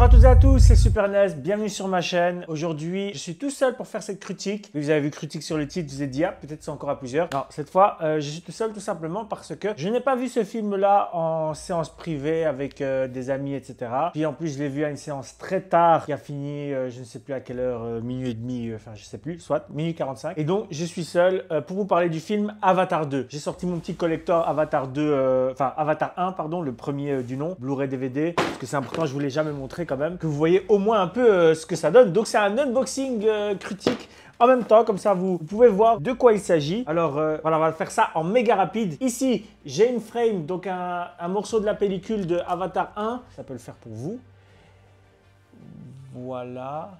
Bonjour à toutes et à tous, c'est Supernaz, bienvenue sur ma chaîne. Aujourd'hui, je suis tout seul pour faire cette critique. Vous avez vu critique sur le titre, vous avez dit ah, peut-être c'est encore à plusieurs. Non, cette fois, euh, je suis tout seul tout simplement parce que je n'ai pas vu ce film-là en séance privée avec euh, des amis, etc. Puis en plus, je l'ai vu à une séance très tard qui a fini, euh, je ne sais plus à quelle heure, minuit et demi, enfin je sais plus, soit minuit 45. Et donc, je suis seul pour vous parler du film Avatar 2. J'ai sorti mon petit collector Avatar 2, enfin Avatar 1, pardon, le premier du nom, Blu-ray DVD, parce que c'est important, je voulais jamais montrer quand même, que vous voyez au moins un peu euh, ce que ça donne. Donc c'est un unboxing euh, critique en même temps, comme ça vous, pouvez voir de quoi il s'agit. Alors euh, voilà, on va faire ça en méga rapide. Ici, j'ai une frame, donc un, morceau de la pellicule de Avatar 1. Ça peut le faire pour vous. Voilà.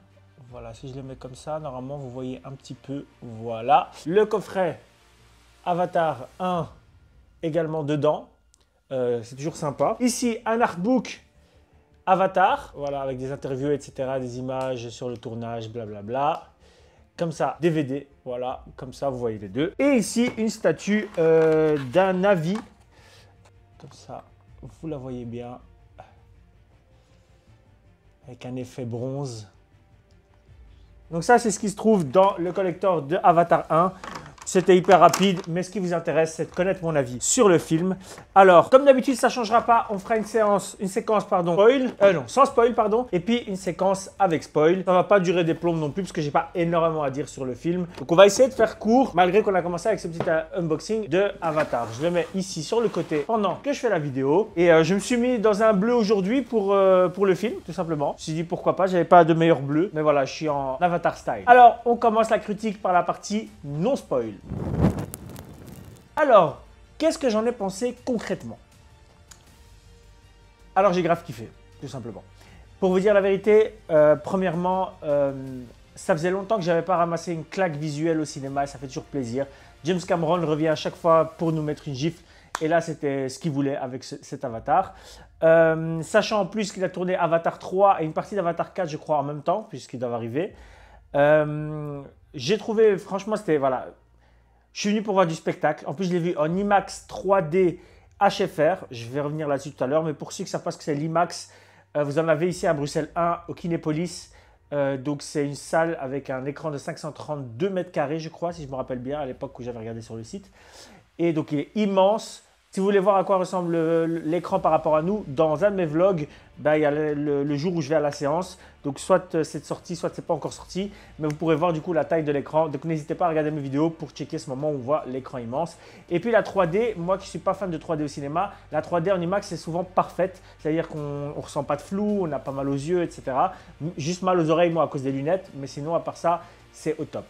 Voilà, si je le mets comme ça, normalement vous voyez un petit peu, voilà. Le coffret Avatar 1 également dedans, c'est toujours sympa. Ici, un artbook Avatar, voilà, avec des interviews, etc., des images sur le tournage, blablabla. Comme ça, DVD, voilà, comme ça, vous voyez les deux. Et ici, une statue euh, d'un Navi. Comme ça, vous la voyez bien. Avec un effet bronze. Donc ça, c'est ce qui se trouve dans le collector de Avatar 1. C'était hyper rapide, mais ce qui vous intéresse, c'est de connaître mon avis sur le film. Alors, comme d'habitude, ça ne changera pas. On fera une séance, une séquence, pardon, spoil, euh, non, sans spoil, pardon, et puis une séquence avec spoil. Ça ne va pas durer des plombes non plus, parce que j'ai pas énormément à dire sur le film. Donc, on va essayer de faire court, malgré qu'on a commencé avec ce petit euh, unboxing de Avatar. Je le mets ici sur le côté pendant que je fais la vidéo. Et euh, je me suis mis dans un bleu aujourd'hui pour, pour le film, tout simplement. Je me suis dit pourquoi pas, j'avais pas de meilleur bleu, mais voilà, je suis en Avatar style. Alors, on commence la critique par la partie non spoil. Hum. Alors, qu'est-ce que j'en ai pensé concrètement Alors, j'ai grave kiffé, tout simplement. Pour vous dire la vérité, euh, premièrement, euh, ça faisait longtemps que j'avais pas ramassé une claque visuelle au cinéma et ça fait toujours plaisir. James Cameron revient à chaque fois pour nous mettre une gifle. Et là, c'était ce qu'il voulait avec cet avatar. Euh, sachant en plus qu'il a tourné Avatar 3 et une partie d'Avatar 4, je crois, en même temps, puisqu'ils doivent arriver. j'ai trouvé, franchement, c'était voilà, je suis venu pour voir du spectacle. En plus, je l'ai vu en IMAX 3D HFR. Je vais revenir là-dessus tout à l'heure. Mais pour ceux qui savent pas ce que c'est l'IMAX, euh, vous en avez ici à Bruxelles 1, au Kinépolis. Euh, donc, c'est une salle avec un écran de 532 mètres carrés, je crois, si je me rappelle bien, à l'époque où j'avais regardé sur le site. Et donc, il est immense. Si vous voulez voir à quoi ressemble euh, l'écran par rapport à nous, dans un de mes vlogs, bah, il y a le, jour où je vais à la séance. Donc soit euh, c'est sortie, soit c'est pas encore sorti, mais vous pourrez voir du coup la taille de l'écran. Donc n'hésitez pas à regarder mes vidéos pour checker ce moment où on voit l'écran immense. Et puis la 3D, moi qui suis pas fan de 3D au cinéma, la 3D en IMAX c'est souvent parfaite, c'est-à-dire qu'on ne ressent pas de flou, on a pas mal aux yeux, etc. Juste mal aux oreilles moi à cause des lunettes, mais sinon à part ça, c'est au top.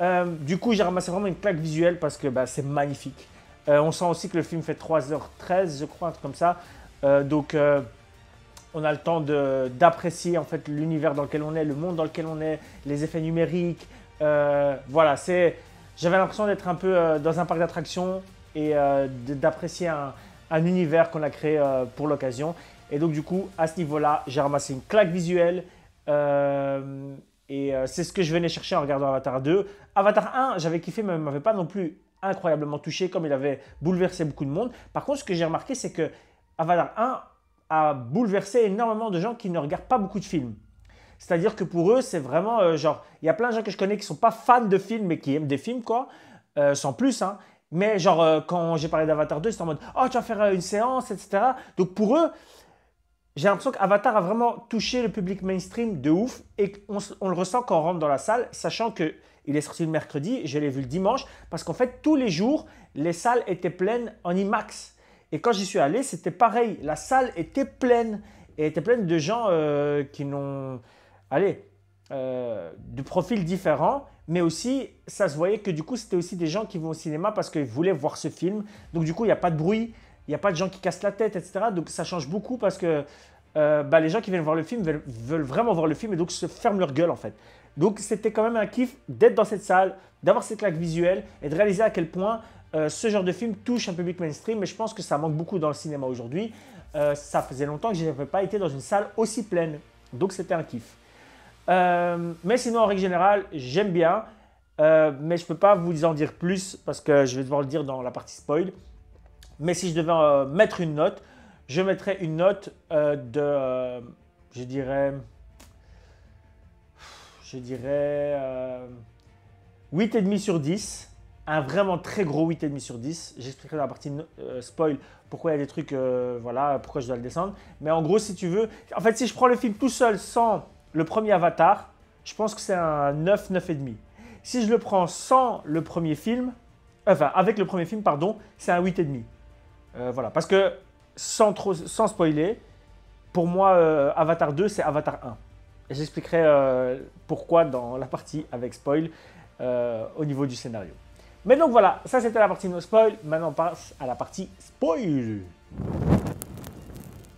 Euh, du coup j'ai ramassé vraiment une claque visuelle parce que bah, c'est magnifique. Euh, on sent aussi que le film fait 3h13, je crois, un truc comme ça. Euh, donc euh, on a le temps d'apprécier en fait l'univers dans lequel on est, le monde dans lequel on est, les effets numériques. voilà, c'est. J'avais l'impression d'être un peu dans un parc d'attractions et d'apprécier un, univers qu'on a créé pour l'occasion. Et donc du coup, à ce niveau-là, j'ai ramassé une claque visuelle. et c'est ce que je venais chercher en regardant Avatar 2. Avatar 1, j'avais kiffé, mais m'avait pas non plus incroyablement touché, comme il avait bouleversé beaucoup de monde. Par contre, ce que j'ai remarqué, c'est que Avatar 1 a bouleversé énormément de gens qui ne regardent pas beaucoup de films. C'est-à-dire que pour eux, c'est vraiment euh, genre, il y a plein de gens que je connais qui sont pas fans de films, mais qui aiment des films, quoi, euh, sans plus, hein. Mais genre, euh, quand j'ai parlé d'Avatar 2, c'est en mode, oh, tu vas faire une séance, etc. Donc pour eux, j'ai l'impression qu'Avatar a vraiment touché le public mainstream de ouf et on, le ressent quand on rentre dans la salle, sachant que il est sorti le mercredi, je l'ai vu le dimanche, parce qu'en fait, tous les jours, les salles étaient pleines en IMAX. Et quand j'y suis allé, c'était pareil. La salle était pleine. Et était pleine de gens euh, qui n'ont. Allez, euh, de profils différents, mais aussi ça se voyait que du coup c'était aussi des gens qui vont au cinéma parce qu'ils voulaient voir ce film. Donc du coup il n'y a pas de bruit, il n'y a pas de gens qui cassent la tête, etc. Donc ça change beaucoup parce que euh, bah, les gens qui viennent voir le film veulent, vraiment voir le film et donc se ferment leur gueule en fait. Donc c'était quand même un kiff d'être dans cette salle, d'avoir cette claque visuelle et de réaliser à quel point euh, ce genre de film touche un public mainstream. Mais je pense que ça manque beaucoup dans le cinéma aujourd'hui. Euh, ça faisait longtemps que je n'avais pas été dans une salle aussi pleine. Donc c'était un kiff. mais sinon, en règle générale, j'aime bien. mais je ne peux pas vous en dire plus parce que je vais devoir le dire dans la partie spoil. Mais si je devais euh, mettre une note, je mettrais une note euh, de, euh, je dirais, je dirais 8,5 sur 10. Un vraiment très gros 8,5 sur 10. J'expliquerai dans la partie spoil pourquoi il y a des trucs, voilà, pourquoi je dois le descendre. Mais en gros, si tu veux, en fait, si je prends le film tout seul sans le premier avatar, je pense que c'est un 9, 9,5. Si je le prends sans le premier film, enfin avec le premier film, pardon, c'est un 8,5. Euh, voilà, parce que sans, trop, sans spoiler, pour moi, euh, Avatar 2, c'est Avatar 1. Et j'expliquerai euh, pourquoi dans la partie avec spoil au niveau du scénario. Mais donc voilà, ça c'était la partie no spoil. Maintenant, on passe à la partie spoil.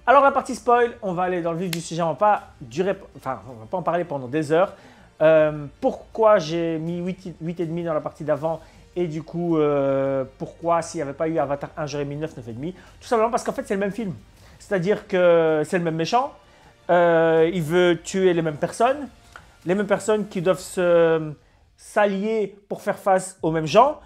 Alors la partie spoil, on va aller dans le vif du sujet, on va pas durer, enfin on va pas en parler pendant des heures. pourquoi j'ai mis 8,5 dans la partie d'avant et du coup, euh, pourquoi s'il n'y avait pas eu Avatar 1, j'aurais mis 9, 9,5 Tout simplement parce qu'en fait, c'est le même film. C'est-à-dire que c'est le même méchant, euh, il veut tuer les mêmes personnes, les mêmes personnes qui doivent se, euh, s'allier pour faire face aux mêmes gens.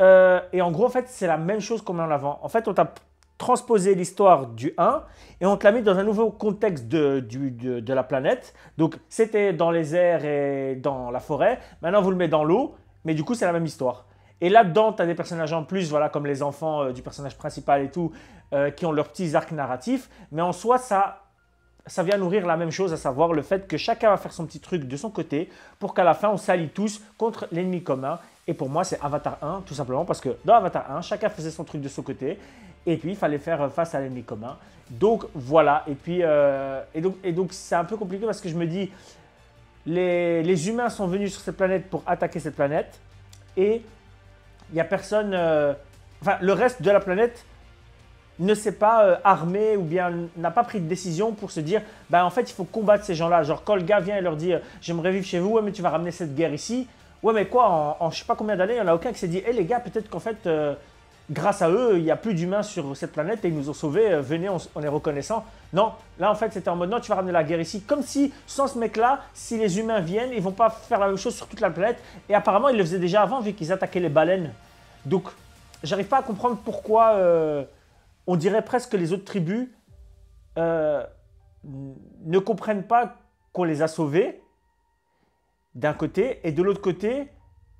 et en gros, en fait, c'est la même chose qu'on met en avant. En fait, on t'a transposé l'histoire du 1 et on te l'a mis dans un nouveau contexte de, du, de, de la planète. Donc, c'était dans les airs et dans la forêt. Maintenant, vous le mettez dans l'eau, mais du coup, c'est la même histoire. Et là-dedans, tu as des personnages en plus, voilà, comme les enfants euh, du personnage principal et tout, euh, qui ont leurs petits arcs narratifs. Mais en soi, ça, ça vient nourrir la même chose, à savoir le fait que chacun va faire son petit truc de son côté pour qu'à la fin, on s'allie tous contre l'ennemi commun. Et pour moi, c'est Avatar 1, tout simplement, parce que dans Avatar 1, chacun faisait son truc de son côté. Et puis, il fallait faire face à l'ennemi commun. Donc, voilà. Et puis, euh, et donc, et donc, c'est un peu compliqué parce que je me dis, les, les humains sont venus sur cette planète pour attaquer cette planète. Et il n'y a personne. Euh, enfin, le reste de la planète ne s'est pas euh, armé ou bien n'a pas pris de décision pour se dire bah en fait il faut combattre ces gens-là. Genre quand le gars vient et leur dit euh, j'aimerais vivre chez vous, ouais mais tu vas ramener cette guerre ici. Ouais mais quoi en, je je sais pas combien d'années, il n'y en a aucun qui s'est dit hé eh, les gars peut-être qu'en fait grâce à eux, il n'y a plus d'humains sur cette planète et ils nous ont sauvés, euh, venez, on, est reconnaissant. Non, là en fait c'était en mode non, tu vas ramener la guerre ici. Comme si sans ce mec-là, si les humains viennent, ils vont pas faire la même chose sur toute la planète. Et apparemment ils le faisaient déjà avant vu qu'ils attaquaient les baleines. Donc j'arrive pas à comprendre pourquoi euh, on dirait presque que les autres tribus euh, ne comprennent pas qu'on les a sauvés d'un côté et de l'autre côté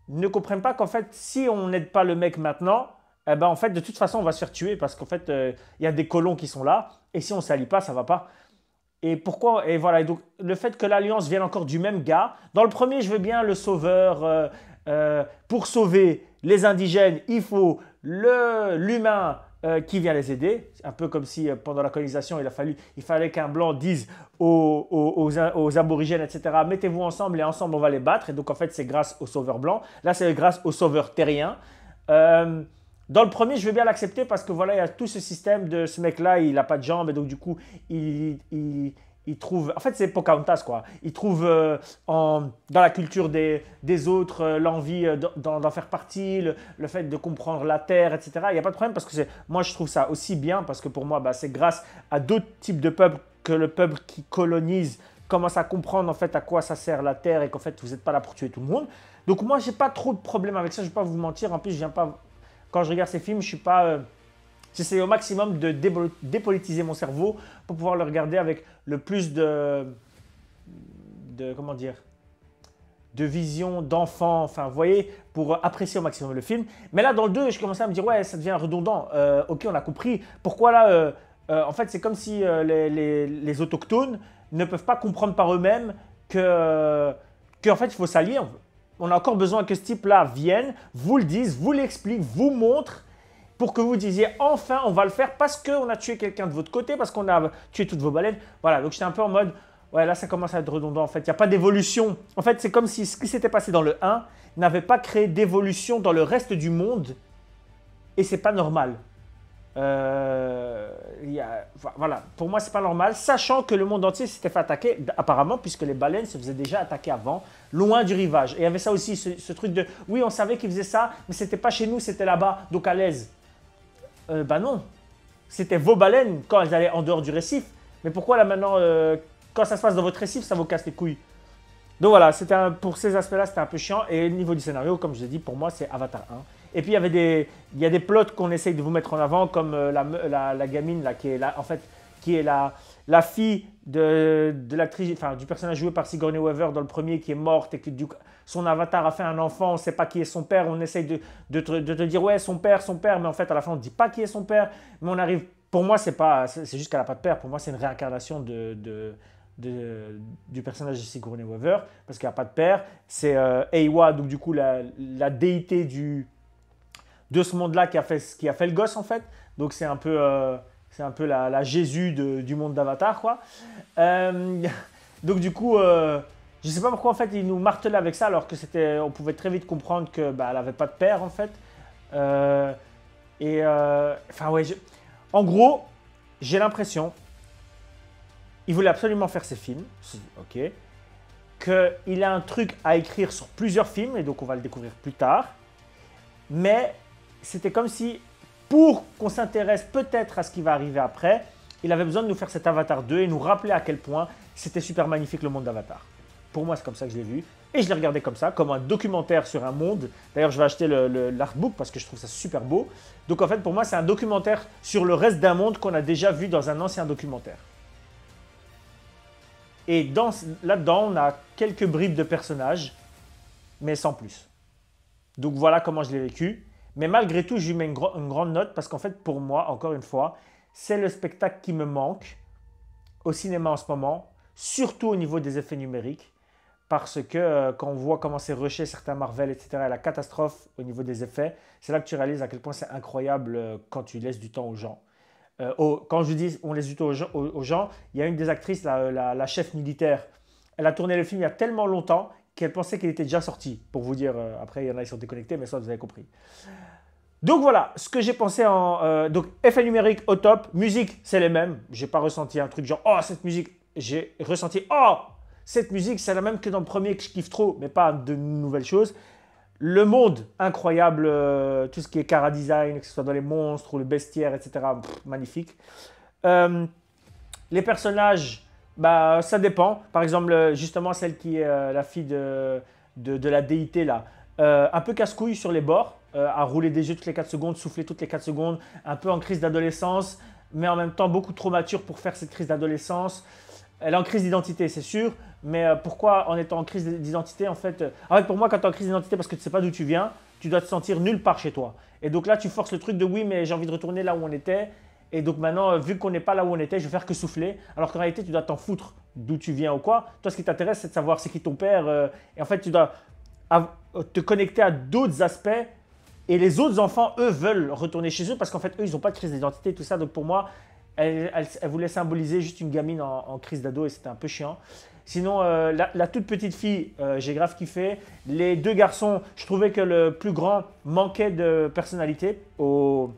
ne comprennent pas qu'en fait si on n'aide pas le mec maintenant, eh ben, en fait, de toute façon, on va se faire tuer parce qu'en fait, euh, il y a des colons qui sont là. Et si on ne s'allie pas, ça va pas. Et pourquoi Et voilà, donc le fait que l'alliance vienne encore du même gars. Dans le premier, je veux bien le sauveur. Euh, euh, pour sauver les indigènes, il faut l'humain qui vient les aider. Un peu comme si pendant la colonisation, il, a fallu, il fallait qu'un blanc dise aux, aux, aux, aux aborigènes, etc. Mettez-vous ensemble et ensemble on va les battre. Et donc en fait, c'est grâce au sauveur blanc. Là, c'est grâce au sauveur terrien. Dans le premier, je vais bien l'accepter parce que voilà, il y a tout ce système de ce mec-là, il n'a pas de jambes et donc du coup, il, trouve. En fait, c'est Pocahontas quoi. Il trouve euh, dans la culture des, autres euh, l'envie euh, d'en faire partie, le, fait de comprendre la terre, etc. Il n'y a pas de problème parce que moi, je trouve ça aussi bien parce que pour moi, bah, c'est grâce à d'autres types de peuples que le peuple qui colonise commence à comprendre en fait à quoi ça sert la terre et qu'en fait vous n'êtes pas là pour tuer tout le monde. Donc moi j'ai pas trop de problème avec ça, je vais pas vous mentir. En plus je viens pas quand je regarde ces films, je suis pas. Euh, J'essaie au maximum de dépolitiser mon cerveau pour pouvoir le regarder avec le plus de. de comment dire de vision d'enfant, enfin, vous voyez, pour apprécier au maximum le film. Mais là, dans le 2, je commençais à me dire, ouais, ça devient redondant. Euh, ok, on a compris. Pourquoi là, euh, en fait, c'est comme si les, autochtones ne peuvent pas comprendre par eux-mêmes que, fait, il faut s'allier on a encore besoin que ce type-là vienne, vous le dise, vous l'explique, vous montre pour que vous disiez enfin on va le faire parce qu'on a tué quelqu'un de votre côté, parce qu'on a tué toutes vos baleines. Voilà, donc j'étais un peu en mode, ouais là ça commence à être redondant en fait, il n'y a pas d'évolution. En fait c'est comme si ce qui s'était passé dans le 1 n'avait pas créé d'évolution dans le reste du monde et c'est pas normal. Euh, voilà, pour moi, c'est pas normal, sachant que le monde entier s'était fait attaquer, apparemment, puisque les baleines se faisaient déjà attaquer avant, loin du rivage. Et il y avait ça aussi, ce, truc de oui, on savait qu'ils faisaient ça, mais c'était pas chez nous, c'était là-bas, donc à l'aise. Euh, bah non, c'était vos baleines quand elles allaient en dehors du récif. Mais pourquoi là maintenant, euh, quand ça se passe dans votre récif, ça vous casse les couilles Donc voilà, un, pour ces aspects-là, c'était un peu chiant. Et niveau du scénario, comme je l'ai dit, pour moi, c'est Avatar 1. Et puis il y avait des, il y a des plots qu'on essaye de vous mettre en avant, comme euh, la, la, gamine là, qui est en fait, qui est la, la fille de, de l'actrice, enfin, du personnage joué par Sigourney Weaver dans le premier qui est morte et que du, son avatar a fait un enfant, on ne sait pas qui est son père, on essaye de, de, te, dire ouais son père, son père, mais en fait à la fin on ne dit pas qui est son père, mais on arrive, pour moi c'est pas, c'est juste qu'elle n'a pas de père, pour moi c'est une réincarnation de, de de, du personnage de Sigourney Weaver, parce qu'il n'a a pas de père. C'est euh, donc du coup la, la déité du, de ce monde-là qui, a fait, qui a fait le gosse, en fait. Donc, c'est un peu, euh, c'est un peu la, Jésus du monde d'Avatar, quoi. Euh, donc, du coup, je euh, je sais pas pourquoi, en fait, il nous martelait avec ça, alors que c'était, on pouvait très vite comprendre que bah, elle avait pas de père, en fait. et, enfin, ouais, en gros, j'ai l'impression, il voulait absolument faire ses films. Ok qu'il a un truc à écrire sur plusieurs films, et donc on va le découvrir plus tard. Mais c'était comme si, pour qu'on s'intéresse peut-être à ce qui va arriver après, il avait besoin de nous faire cet Avatar 2 et nous rappeler à quel point c'était super magnifique le monde d'Avatar. Pour moi, c'est comme ça que je l'ai vu. Et je l'ai regardé comme ça, comme un documentaire sur un monde. D'ailleurs, je vais acheter l'artbook parce que je trouve ça super beau. Donc en fait, pour moi, c'est un documentaire sur le reste d'un monde qu'on a déjà vu dans un ancien documentaire. Et là-dedans, on a quelques bribes de personnages, mais sans plus. Donc voilà comment je l'ai vécu. Mais malgré tout, je lui mets une, grande note parce qu'en fait, pour moi, encore une fois, c'est le spectacle qui me manque au cinéma en ce moment, surtout au niveau des effets numériques. Parce que euh, quand on voit comment c'est rushé certains Marvel, etc., et la catastrophe au niveau des effets, c'est là que tu réalises à quel point c'est incroyable euh, quand tu laisses du temps aux gens. Euh, quand je dis on laisse du temps aux, gens, il y a une des actrices, la, la chef militaire, elle a tourné le film il y a tellement longtemps qu'elle pensait qu'il était déjà sorti. Pour vous dire, euh, après, il y en a qui sont déconnectés, mais ça, vous avez compris. Donc voilà, ce que j'ai pensé en. Euh, donc, effet numérique au top, musique, c'est les mêmes. J'ai pas ressenti un truc genre, oh, cette musique. J'ai ressenti, oh, cette musique, c'est la même que dans le premier que je kiffe trop, mais pas de nouvelles choses. Le monde, incroyable, euh, tout ce qui est cara design, que ce soit dans les monstres ou le bestiaire, etc. magnifique. les personnages, bah, ça dépend. Par exemple, justement, celle qui est euh, la fille de, la déité, là. Euh, un peu casse-couille sur les bords, euh, à rouler des yeux toutes les 4 secondes, souffler toutes les 4 secondes, un peu en crise d'adolescence, mais en même temps beaucoup trop mature pour faire cette crise d'adolescence. Elle est en crise d'identité, c'est sûr, mais pourquoi en étant en crise d'identité, en fait, en pour moi, quand tu es en crise d'identité parce que tu ne sais pas d'où tu viens, tu dois te sentir nulle part chez toi. Et donc là, tu forces le truc de oui, mais j'ai envie de retourner là où on était, et donc maintenant, euh, vu qu'on n'est pas là où on était, je vais faire que souffler. Alors qu'en réalité, tu dois t'en foutre d'où tu viens ou quoi. Toi, ce qui t'intéresse, c'est de savoir c'est qui ton père. Euh, et en fait, tu dois euh, te connecter à d'autres aspects. Et les autres enfants, eux, veulent retourner chez eux parce qu'en fait, eux, ils n'ont pas de crise d'identité, tout ça. Donc pour moi, elle, voulait symboliser juste une gamine en, crise d'ado et c'était un peu chiant. Sinon, la, toute petite fille, j'ai grave kiffé. Les deux garçons, je trouvais que le plus grand manquait de personnalité au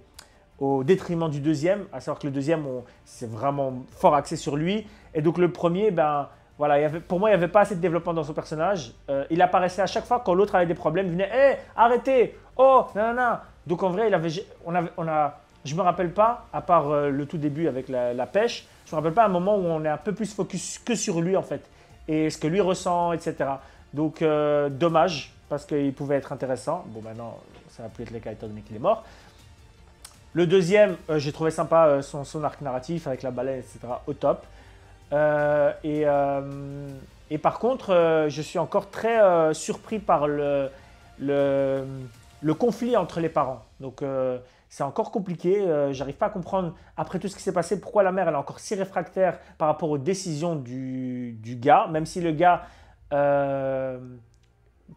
au détriment du deuxième, à savoir que le deuxième, c'est vraiment fort axé sur lui. Et donc le premier, ben, voilà, pour moi, il n'y avait pas assez de développement dans son personnage. Euh, il apparaissait à chaque fois quand l'autre avait des problèmes, il venait Hé, arrêtez Oh, nanana Donc en vrai, il avait, on, avait, on a, je ne me rappelle pas, à part euh, le tout début avec la, pêche, je ne me rappelle pas un moment où on est un peu plus focus que sur lui en fait, et ce que lui ressent, etc. Donc euh, dommage, parce qu'il pouvait être intéressant. Bon, maintenant, ça va plus être le cas étant donné est mort. Le deuxième, euh, j'ai trouvé sympa euh, son, arc narratif avec la baleine, etc. Au top. Euh, et, par contre, je suis encore très surpris par le, conflit entre les parents. Donc c'est encore compliqué. J'arrive pas à comprendre, après tout ce qui s'est passé, pourquoi la mère est encore si réfractaire par rapport aux décisions du, du gars. Même si le gars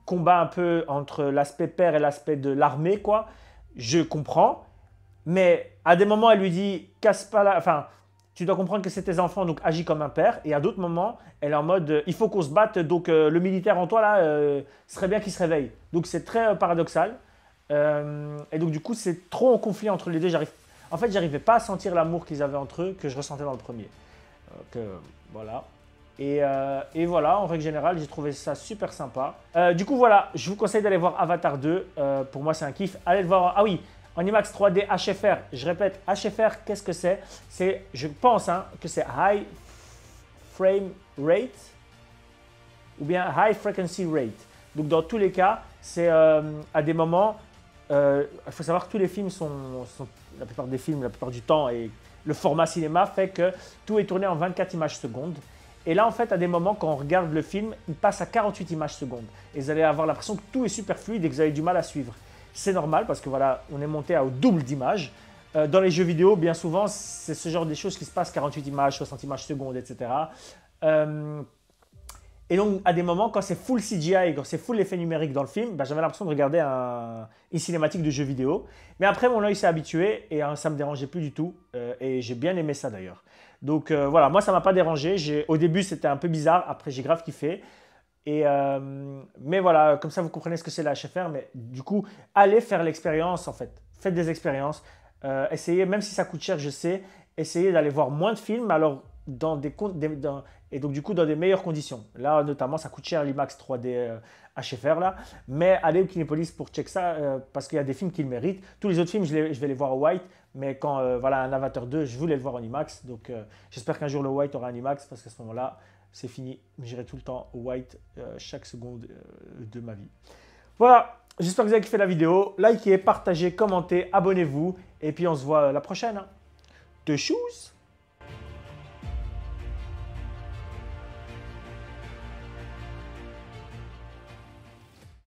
combat un peu entre l'aspect père et l'aspect de l'armée, quoi. Je comprends mais à des moments, elle lui dit casse pas la. Enfin, tu dois comprendre que c'est tes enfants, donc agis comme un père. Et à d'autres moments, elle est en mode euh, il faut qu'on se batte, donc euh, le militaire en toi là, euh, serait bien qu'il se réveille. Donc c'est très paradoxal. et donc du coup, c'est trop en conflit entre les deux. en fait, j'arrivais pas à sentir l'amour qu'ils avaient entre eux que je ressentais dans le premier. que voilà. Et, et, voilà, en règle générale, j'ai trouvé ça super sympa. du coup, voilà, je vous conseille d'aller voir Avatar 2. pour moi, c'est un kiff. Allez le voir. Ah oui, Animax 3D HFR, je répète, HFR, qu'est-ce que c'est C'est, je pense hein, que c'est High Frame Rate ou bien High Frequency Rate. Donc dans tous les cas, c'est euh, à des moments, euh, il faut savoir que tous les films sont, sont, la plupart des films, la plupart du temps, et le format cinéma fait que tout est tourné en 24 images secondes. Et là, en fait, à des moments, quand on regarde le film, il passe à 48 images secondes. Et vous allez avoir l'impression que tout est super fluide et que vous avez du mal à suivre. C'est normal parce que voilà, on est monté au double d'image. Euh, dans les jeux vidéo, bien souvent, c'est ce genre de choses qui se passent 48 images, 60 images secondes, etc. Euh, et donc, à des moments, quand c'est full CGI, quand c'est full effet numérique dans le film, ben, j'avais l'impression de regarder un, une cinématique de jeu vidéo. Mais après, mon œil s'est habitué et hein, ça ne me dérangeait plus du tout. Euh, et j'ai bien aimé ça d'ailleurs. Donc voilà, moi, ça ne m'a pas dérangé. Au début, c'était un peu bizarre. Après, j'ai grave kiffé. Et euh, mais voilà, comme ça vous comprenez ce que c'est la HFR. Mais du coup, allez faire l'expérience en fait. Faites des expériences. Euh, essayez, même si ça coûte cher, je sais, essayez d'aller voir moins de films. Alors dans des, et donc du coup dans des meilleures conditions. Là notamment, ça coûte cher l'IMAX 3D HFR euh, là. Mais allez au Kinépolis pour check ça parce qu'il y a des films qui le méritent. Tous les autres films, je, je vais les voir au White. Mais quand voilà un Avatar 2, je voulais le voir en IMAX. Donc j'espère qu'un jour le White aura un IMAX parce qu'à ce moment-là c'est fini. J'irai tout le temps white euh, chaque seconde euh, de ma vie. Voilà, j'espère que vous avez kiffé la vidéo. Likez, partagez, commentez, abonnez-vous. Et puis on se voit la prochaine. De choses